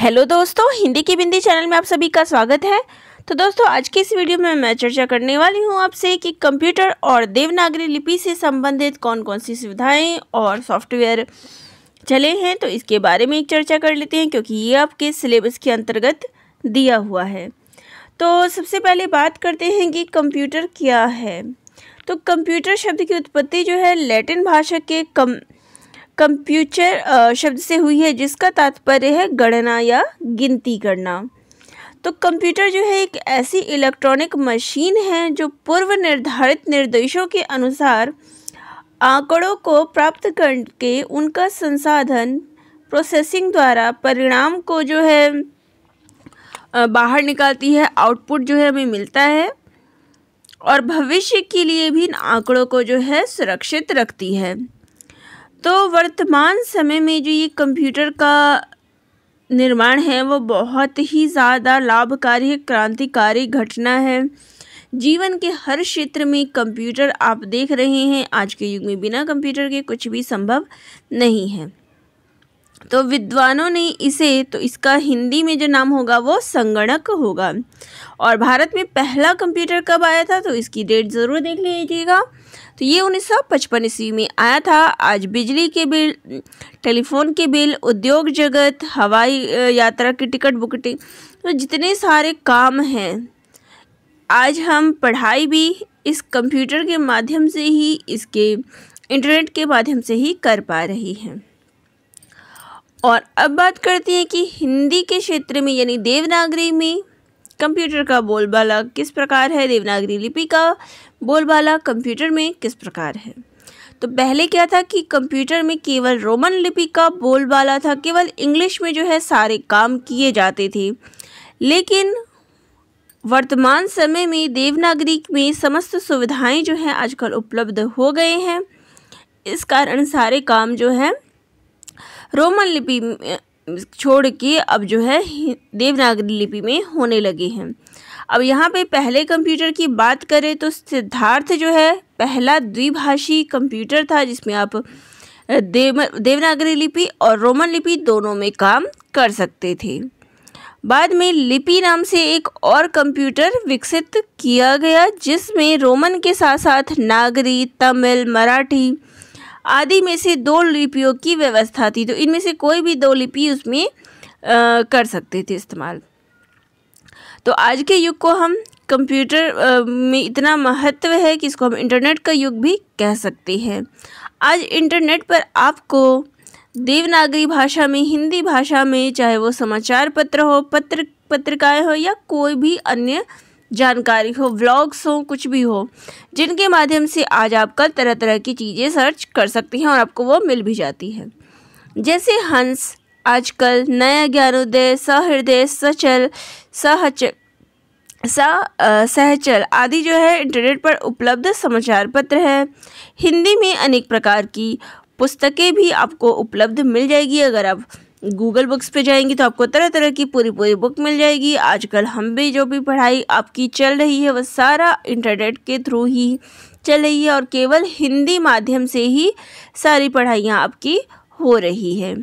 hello दोस्तों हिंदी की बिंदी channel में आप सभी का स्वागत है तो दोस्तों आज की इस वीडियो में मैं चर्चा करने वाली हूं आपसे कि कंप्यूटर और देवनागरी लिपि से संबंधित कौन कौन सी सुविधाएं और सॉफ्टवेयर चले हैं तो इसके बारे में एक चर्चा कर लेते हैं क्योंकि ये आपके सिलेबस के अंतर्गत दिया हुआ है तो सबसे पहले बात करते हैं कि कंप्यूटर क्या है तो कंप्यूटर शब्द की उत्पत्ति जो है लैटिन भाषा के कम कंप्यूचर शब्द से हुई है जिसका तात्पर्य है गणना या गिनती करना तो कंप्यूटर जो है एक ऐसी इलेक्ट्रॉनिक मशीन है जो पूर्व निर्धारित निर्देशों के अनुसार आंकड़ों को प्राप्त करके उनका संसाधन प्रोसेसिंग द्वारा परिणाम को जो है बाहर निकालती है आउटपुट जो है हमें मिलता है और भविष्य के लिए भी इन आंकड़ों को जो है सुरक्षित रखती है तो वर्तमान समय में जो ये कंप्यूटर का निर्माण है वो बहुत ही ज़्यादा लाभकारी क्रांतिकारी घटना है जीवन के हर क्षेत्र में कंप्यूटर आप देख रहे हैं आज के युग में बिना कंप्यूटर के कुछ भी संभव नहीं है तो विद्वानों ने इसे तो इसका हिंदी में जो नाम होगा वो संगणक होगा और भारत में पहला कंप्यूटर कब आया था तो इसकी डेट ज़रूर देख लीजिएगा तो ये उन्नीस सौ पचपन ईस्वी में आया था आज बिजली के बिल टेलीफोन के बिल उद्योग जगत हवाई यात्रा की टिकट बुकिंग तो जितने सारे काम हैं आज हम पढ़ाई भी इस कंप्यूटर के माध्यम से ही इसके इंटरनेट के माध्यम से ही कर पा रही हैं और अब बात करते हैं कि हिंदी के क्षेत्र में यानी देवनागरी में कंप्यूटर का बोलबाला किस प्रकार है देवनागरी लिपि का बोलबाला कंप्यूटर में किस प्रकार है तो पहले क्या था कि कंप्यूटर में केवल रोमन लिपि का बोलबाला था केवल इंग्लिश में जो है सारे काम किए जाते थे लेकिन वर्तमान समय में देवनागरी में समस्त सुविधाएं जो हैं आजकल उपलब्ध हो गए हैं इस कारण सारे काम जो है रोमन लिपि छोड़ के अब जो है देवनागरी लिपि में होने लगे हैं अब यहाँ पे पहले कंप्यूटर की बात करें तो सिद्धार्थ जो है पहला द्विभाषी कंप्यूटर था जिसमें आप देव देवनागरी लिपि और रोमन लिपि दोनों में काम कर सकते थे बाद में लिपि नाम से एक और कंप्यूटर विकसित किया गया जिसमें रोमन के साथ साथ नागरी तमिल मराठी आदि में से दो लिपियों की व्यवस्था थी तो इनमें से कोई भी दो लिपि उसमें आ, कर सकते थे इस्तेमाल तो आज के युग को हम कंप्यूटर में इतना महत्व है कि इसको हम इंटरनेट का युग भी कह सकते हैं आज इंटरनेट पर आपको देवनागरी भाषा में हिंदी भाषा में चाहे वो समाचार पत्र हो पत्र पत्रिकाएँ हो या कोई भी अन्य जानकारी हो व्लॉग्स हो कुछ भी हो जिनके माध्यम से आज आप कल तरह तरह की चीज़ें सर्च कर सकते हैं और आपको वो मिल भी जाती है जैसे हंस आजकल नया ज्ञानोदय सहृदय सचल सहच सा सहचल आदि जो है इंटरनेट पर उपलब्ध समाचार पत्र है हिंदी में अनेक प्रकार की पुस्तकें भी आपको उपलब्ध मिल जाएगी अगर आप गूगल बुक्स पे जाएंगी तो आपको तरह तरह की पूरी पूरी बुक मिल जाएगी आजकल हम भी जो भी पढ़ाई आपकी चल रही है वह सारा इंटरनेट के थ्रू ही चल रही है और केवल हिंदी माध्यम से ही सारी पढ़ाइयाँ आपकी हो रही है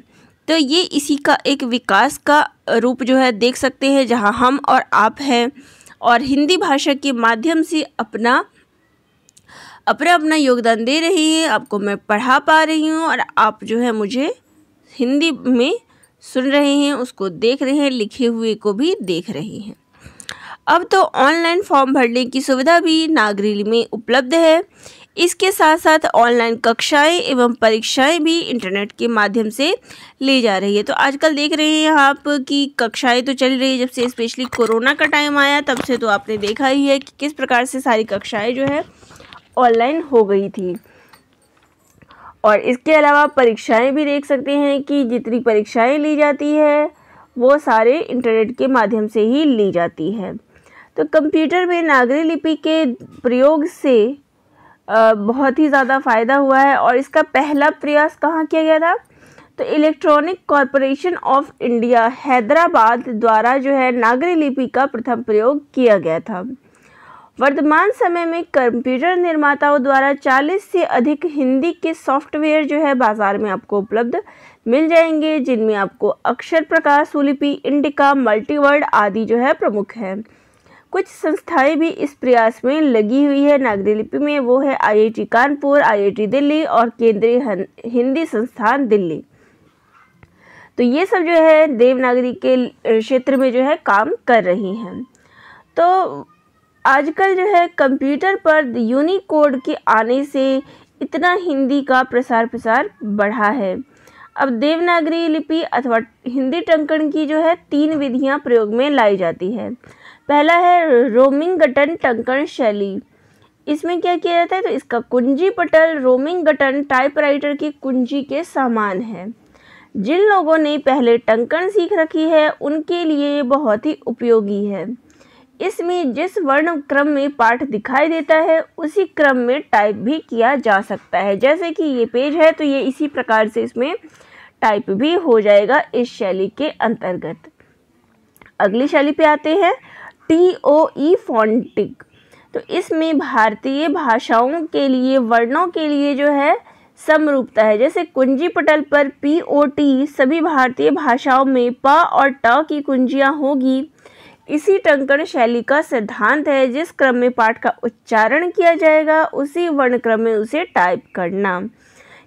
तो ये इसी का एक विकास का रूप जो है देख सकते हैं जहाँ हम और आप हैं और हिंदी भाषा के माध्यम से अपना अपना अपना योगदान दे रही है आपको मैं पढ़ा पा रही हूँ और आप जो है मुझे हिंदी में सुन रहे हैं उसको देख रहे हैं लिखे हुए को भी देख रहे हैं अब तो ऑनलाइन फॉर्म भरने की सुविधा भी नागरी में उपलब्ध है इसके साथ साथ ऑनलाइन कक्षाएं एवं परीक्षाएं भी इंटरनेट के माध्यम से ले जा रही है तो आजकल देख रहे हैं आप कि कक्षाएं तो चल रही है जब से स्पेशली कोरोना का टाइम आया तब से तो आपने देखा ही है कि किस प्रकार से सारी कक्षाएं जो है ऑनलाइन हो गई थी और इसके अलावा परीक्षाएं भी देख सकते हैं कि जितनी परीक्षाएं ली जाती है वो सारे इंटरनेट के माध्यम से ही ली जाती है तो कंप्यूटर में नागरी लिपि के प्रयोग से बहुत ही ज़्यादा फ़ायदा हुआ है और इसका पहला प्रयास कहाँ किया गया था तो electronic corporation of India Hyderabad द्वारा जो है नागरी लिपि का प्रथम प्रयोग किया गया था वर्तमान समय में कंप्यूटर निर्माताओं द्वारा 40 से अधिक हिंदी के सॉफ्टवेयर जो है बाज़ार में आपको उपलब्ध मिल जाएंगे जिनमें आपको अक्षर प्रकार सुलिपि इंडिका मल्टीवर्ड आदि जो है प्रमुख है कुछ संस्थाएं भी इस प्रयास में लगी हुई है नागरी लिपि में वो है आईआईटी कानपुर आईआईटी दिल्ली और केंद्रीय हिंदी संस्थान दिल्ली तो ये सब जो है देवनागरी के क्षेत्र में जो है काम कर रही हैं तो आजकल जो है कंप्यूटर पर यूनिकोड के आने से इतना हिंदी का प्रसार प्रसार बढ़ा है अब देवनागरी लिपि अथवा हिंदी टंकण की जो है तीन विधियां प्रयोग में लाई जाती है पहला है रोमिंग गटन टंकण शैली इसमें क्या किया जाता है तो इसका कुंजी पटल रोमिंग गटन टाइपराइटर की कुंजी के सामान है जिन लोगों ने पहले टंकण सीख रखी है उनके लिए बहुत ही उपयोगी है इसमें जिस वर्ण क्रम में पाठ दिखाई देता है उसी क्रम में टाइप भी किया जा सकता है जैसे कि ये पेज है तो ये इसी प्रकार से इसमें टाइप भी हो जाएगा इस शैली के अंतर्गत अगली शैली पे आते हैं टी ओ ई फॉन्टिक तो इसमें भारतीय भाषाओं के लिए वर्णों के लिए जो है समरूपता है जैसे कुंजी पटल पर पी ओ टी सभी भारतीय भाषाओं में प और ट की कुंजियाँ होगी इसी टंकण शैली का सिद्धांत है जिस क्रम में पाठ का उच्चारण किया जाएगा उसी वर्ण क्रम में उसे टाइप करना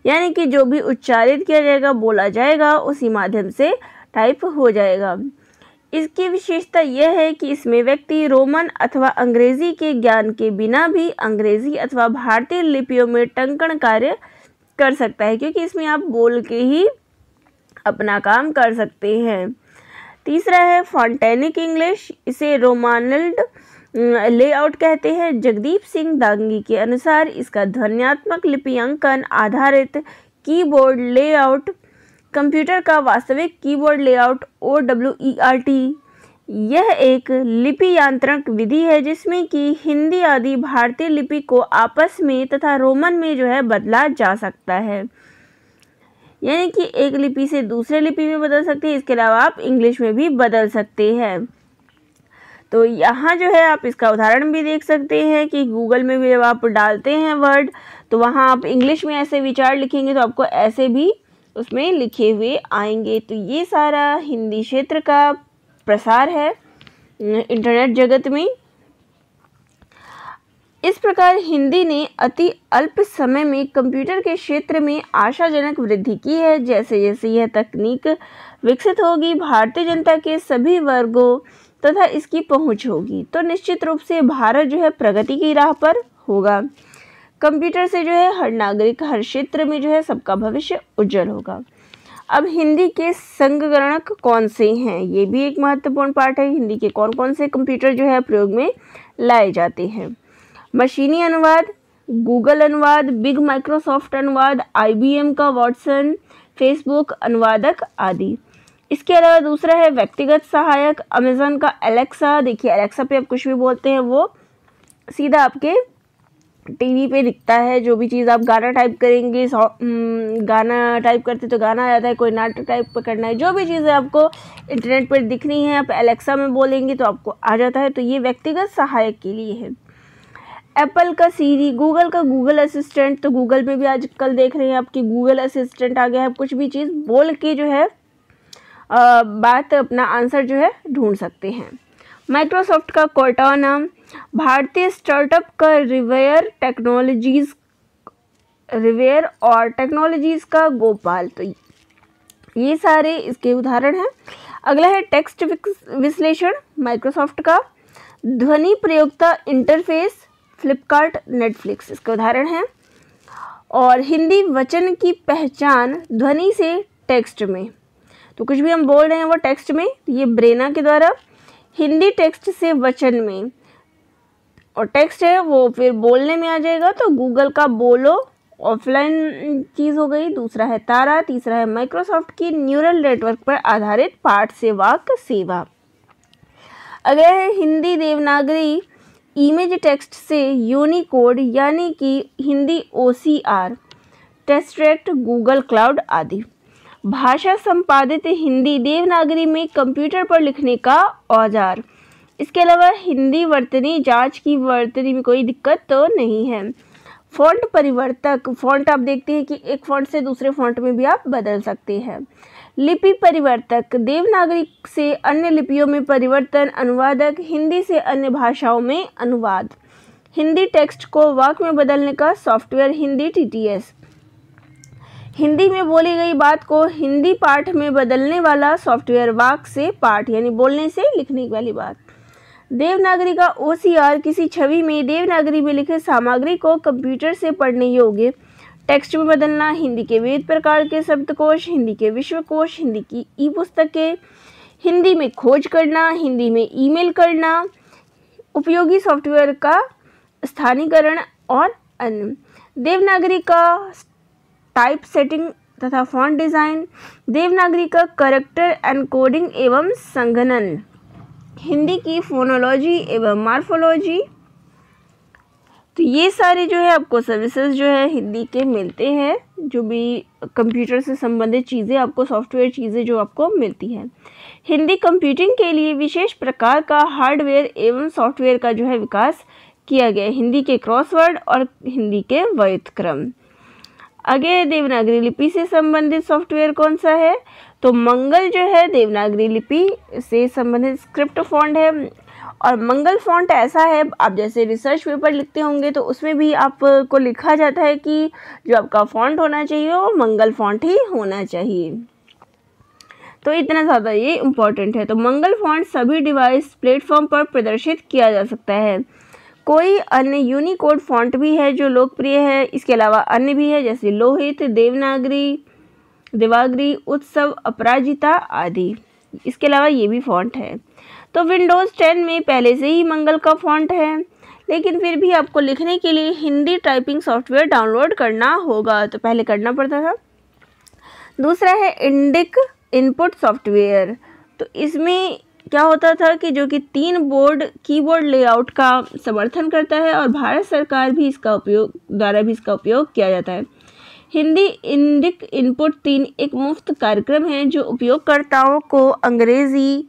यानी कि जो भी उच्चारित किया जाएगा बोला जाएगा उसी माध्यम से टाइप हो जाएगा इसकी विशेषता यह है कि इसमें व्यक्ति रोमन अथवा अंग्रेजी के ज्ञान के बिना भी अंग्रेजी अथवा भारतीय लिपियों में टंकण कार्य कर सकता है क्योंकि इसमें आप बोल के ही अपना काम कर सकते हैं तीसरा है फॉन्टेनिक इंग्लिश इसे रोमानल्ड लेआउट कहते हैं जगदीप सिंह दांगी के अनुसार इसका ध्वनियात्मक लिपियांकन आधारित कीबोर्ड लेआउट कंप्यूटर का वास्तविक keyboard layout O W E R T यह एक लिपि यांत्रिक विधि है जिसमें कि हिंदी आदि भारतीय लिपि को आपस में तथा रोमन में जो है बदला जा सकता है यानी कि एक लिपि से दूसरे लिपि में बदल सकते हैं इसके अलावा आप इंग्लिश में भी बदल सकते हैं तो यहाँ जो है आप इसका उदाहरण भी देख सकते हैं कि गूगल में भी जब आप डालते हैं वर्ड तो वहाँ आप इंग्लिश में ऐसे विचार लिखेंगे तो आपको ऐसे भी उसमें लिखे हुए आएंगे तो ये सारा हिंदी क्षेत्र का प्रसार है इंटरनेट जगत में इस प्रकार हिंदी ने अति अल्प समय में कंप्यूटर के क्षेत्र में आशाजनक वृद्धि की है जैसे जैसे यह तकनीक विकसित होगी भारतीय जनता के सभी वर्गों तथा इसकी पहुंच होगी तो निश्चित रूप से भारत जो है प्रगति की राह पर होगा कंप्यूटर से जो है हर नागरिक हर क्षेत्र में जो है सबका भविष्य उज्जवल होगा अब हिंदी के संगणक कौन से हैं ये भी एक महत्वपूर्ण पार्ट है हिंदी के कौन कौन से कंप्यूटर जो है प्रयोग में लाए जाते हैं मशीनी अनुवाद गूगल अनुवाद बिग माइक्रोसॉफ्ट अनुवाद आईबीएम का वॉटसन फेसबुक अनुवादक आदि इसके अलावा दूसरा है व्यक्तिगत सहायक अमेज़न का एलेक्सा देखिए एलेक्सा पे आप कुछ भी बोलते हैं वो सीधा आपके टीवी पे दिखता है जो भी चीज़ आप गाना टाइप करेंगे हम्म, गाना टाइप करते तो गाना आ जाता है कोई नाटक टाइप करना है जो भी चीज़ें आपको इंटरनेट पर दिखनी है आप एलेक्सा में बोलेंगे तो आपको आ जाता है तो ये व्यक्तिगत सहायक के लिए है एप्पल का सीरी गूगल का गूगल असिस्टेंट तो गूगल में भी आजकल देख रहे हैं आपकी गूगल असिस्टेंट आ गया है कुछ भी चीज़ बोल के जो है आ, बात अपना आंसर जो है ढूंढ सकते हैं माइक्रोसॉफ्ट का कोटाना भारतीय स्टार्टअप का रिवेयर टेक्नोलॉजीज़ रिवेयर और टेक्नोलॉजीज़ का गोपाल तो ये सारे इसके उदाहरण हैं अगला है टेक्स्ट विश्लेषण माइक्रोसॉफ्ट का ध्वनि प्रयोगता इंटरफेस फ्लिपकार्ट नेटफ्लिक्स इसके उदाहरण हैं और हिंदी वचन की पहचान ध्वनि से टेक्स्ट में तो कुछ भी हम बोल रहे हैं वो टेक्स्ट में तो ये ब्रेना के द्वारा हिंदी टेक्स्ट से वचन में और टेक्स्ट है वो फिर बोलने में आ जाएगा तो गूगल का बोलो ऑफलाइन चीज़ हो गई दूसरा है तारा तीसरा है माइक्रोसॉफ्ट की न्यूरल नेटवर्क पर आधारित पाठ से वाक सेवा अगला है हिंदी देवनागरी इमेज टेक्स्ट से यूनिकोड यानी कि Hindi O C R Tesseract Google cloud आदि भाषा संपादित हिंदी देवनागरी में कंप्यूटर पर लिखने का औजार इसके अलावा हिंदी वर्तनी जांच की वर्तनी में कोई दिक्कत तो नहीं है फॉन्ट परिवर्तक फॉन्ट आप देखते हैं कि एक फॉन्ट से दूसरे फॉन्ट में भी आप बदल सकते हैं लिपि परिवर्तक देवनागरी से अन्य लिपियों में परिवर्तन अनुवादक हिंदी से अन्य भाषाओं में अनुवाद हिंदी टेक्स्ट को वाक में बदलने का सॉफ्टवेयर हिंदी टीटीएस हिंदी में बोली गई बात को हिंदी पाठ में बदलने वाला सॉफ्टवेयर वाक से पाठ यानी बोलने से लिखने वाली बात देवनागरी का ओ किसी छवि में देवनागरी में लिखे सामग्री को कंप्यूटर से पढ़ने योग्य टेक्स्ट में बदलना हिंदी के वेद प्रकार के शब्दकोश हिंदी के विश्वकोश हिंदी की ई पुस्तकें हिंदी में खोज करना हिंदी में ईमेल करना उपयोगी सॉफ्टवेयर का स्थानीकरण और अन्य देवनागरी का टाइप सेटिंग तथा फॉन्ट डिज़ाइन देवनागरी का करेक्टर एनकोडिंग एवं संगणन हिंदी की फोनोलॉजी एवं मार्फोलॉजी तो ये सारे जो है आपको सर्विसेज जो है हिंदी के मिलते हैं जो भी कंप्यूटर से संबंधित चीज़ें आपको सॉफ्टवेयर चीज़ें जो आपको मिलती हैं हिंदी कंप्यूटिंग के लिए विशेष प्रकार का हार्डवेयर एवं सॉफ्टवेयर का जो है विकास किया गया हिंदी के क्रॉसवर्ड और हिंदी के व्युतक्रम आगे देवनागरी लिपि से संबंधित सॉफ्टवेयर कौन सा है तो मंगल जो है देवनागरी लिपि से संबंधित स्क्रिप्ट फॉन्ड है और मंगल फॉन्ट ऐसा है आप जैसे रिसर्च पेपर लिखते होंगे तो उसमें भी आपको लिखा जाता है कि जो आपका फॉन्ट होना चाहिए वो मंगल फॉन्ट ही होना चाहिए तो इतना ज़्यादा ये इम्पॉर्टेंट है तो मंगल फॉन्ट सभी डिवाइस प्लेटफॉर्म पर प्रदर्शित किया जा सकता है कोई अन्य यूनिकोड फॉन्ट भी है जो लोकप्रिय है इसके अलावा अन्य भी है जैसे लोहित देवनागरी देवागरी उत्सव अपराजिता आदि इसके अलावा ये भी फॉन्ट है तो विंडोज़ टेन में पहले से ही मंगल का फॉन्ट है लेकिन फिर भी आपको लिखने के लिए हिंदी टाइपिंग सॉफ्टवेयर डाउनलोड करना होगा तो पहले करना पड़ता था दूसरा है इंडिक इनपुट सॉफ्टवेयर तो इसमें क्या होता था कि जो कि तीन बोर्ड कीबोर्ड लेआउट का समर्थन करता है और भारत सरकार भी इसका उपयोग द्वारा भी इसका उपयोग किया जाता है हिंदी इंडिक इनपुट तीन एक मुफ्त कार्यक्रम है जो उपयोगकर्ताओं को अंग्रेज़ी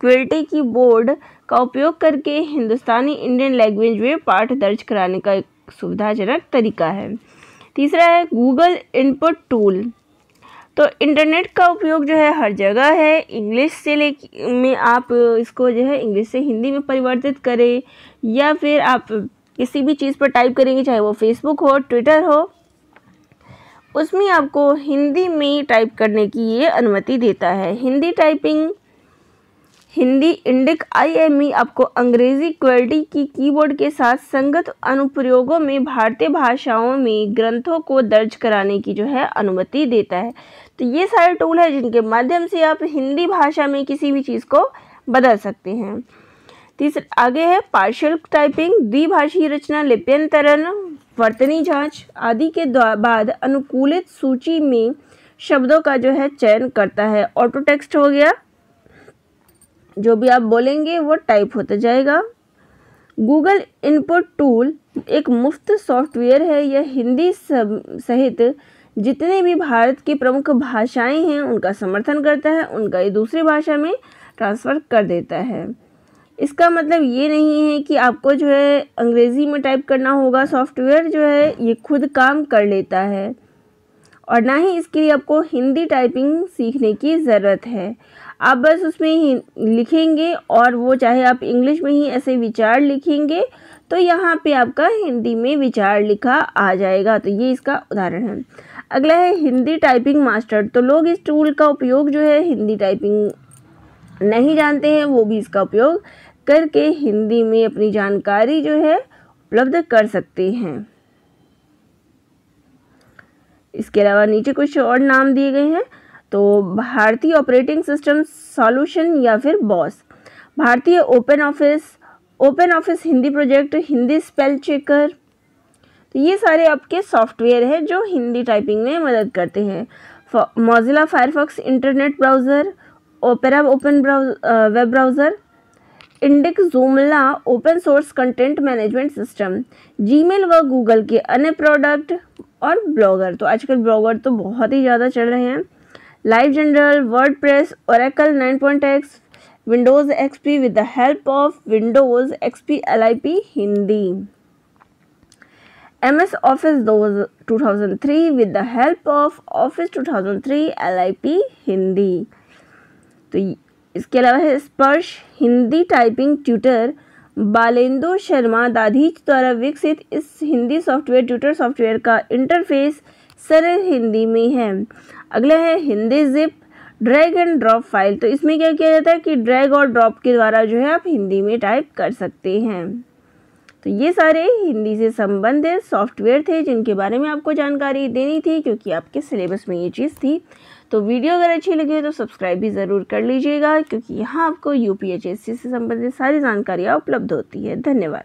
क्वेल्टे की बोर्ड का उपयोग करके हिंदुस्तानी इंडियन लैंग्वेज में पाठ दर्ज कराने का एक सुविधाजनक तरीका है तीसरा है गूगल इनपुट टूल तो इंटरनेट का उपयोग जो है हर जगह है इंग्लिश से ले में आप इसको जो है इंग्लिश से हिंदी में परिवर्तित करें या फिर आप किसी भी चीज़ पर टाइप करेंगे चाहे वो फेसबुक हो ट्विटर हो उसमें आपको हिंदी में टाइप करने की ये अनुमति देता है Hindi typing Hindi Indic IME आपको अंग्रेजी क्वालिटी की कीबोर्ड के साथ संगत अनुप्रयोगों में भारतीय भाषाओं में ग्रंथों को दर्ज कराने की जो है अनुमति देता है तो ये सारे टूल है जिनके माध्यम से आप हिंदी भाषा में किसी भी चीज़ को बदल सकते हैं तीसरा आगे है पार्शल टाइपिंग द्विभाषी रचना लिप्यंतरण वर्तनी जांच आदि के बाद अनुकूलित सूची में शब्दों का जो है चयन करता है ऑटो टेक्स्ट हो गया जो भी आप बोलेंगे वो टाइप होता जाएगा गूगल इनपुट टूल एक मुफ्त सॉफ्टवेयर है यह हिंदी सहित जितने भी भारत की प्रमुख भाषाएं हैं उनका समर्थन करता है उनका ये दूसरी भाषा में ट्रांसफ़र कर देता है इसका मतलब ये नहीं है कि आपको जो है अंग्रेज़ी में टाइप करना होगा सॉफ्टवेयर जो है ये खुद काम कर लेता है और ना ही इसके लिए आपको हिंदी टाइपिंग सीखने की ज़रूरत है आप बस उसमें लिखेंगे और वो चाहे आप इंग्लिश में ही ऐसे विचार लिखेंगे तो यहाँ पे आपका हिंदी में विचार लिखा आ जाएगा तो ये इसका उदाहरण है अगला है हिंदी टाइपिंग मास्टर तो लोग इस टूल का उपयोग जो है हिंदी टाइपिंग नहीं जानते हैं वो भी इसका उपयोग करके हिंदी में अपनी जानकारी जो है उपलब्ध कर सकते हैं इसके अलावा नीचे कुछ और नाम दिए गए हैं तो भारतीय ऑपरेटिंग सिस्टम सॉल्यूशन या फिर बॉस भारतीय OpenOffice OpenOffice Hindi project Hindi spell checker तो ये सारे आपके सॉफ्टवेयर हैं जो हिंदी टाइपिंग में मदद करते हैं Mozilla Firefox internet browser Opera open browse web browser Indic Joomla open source content management system Gmail व गूगल के अन्य प्रोडक्ट और ब्लॉगर तो आजकल ब्लॉगर तो बहुत ही ज़्यादा चल रहे हैं LiveJournal WordPress Oracle nine point X Windows X P with the help of Windows X P L I P Hindi M S Office दो two with the help of Office two thousand three Hindi तो इसके अलावा है Sparsh Hindi typing tutor Balendu Sharma Dadhich द्वारा विकसित इस Hindi software tutor software का interface सरल हिंदी में है अगला है Hindi zip drag and drop file तो इसमें क्या किया जाता है कि ड्रैग और ड्रॉप के द्वारा जो है आप हिंदी में टाइप कर सकते हैं तो ये सारे हिंदी से संबंधित सॉफ्टवेयर थे जिनके बारे में आपको जानकारी देनी थी क्योंकि आपके सिलेबस में ये चीज़ थी तो वीडियो अगर अच्छी लगी हो तो सब्सक्राइब भी ज़रूर कर लीजिएगा क्योंकि यहाँ आपको यू से संबंधित सारी जानकारियाँ उपलब्ध होती है धन्यवाद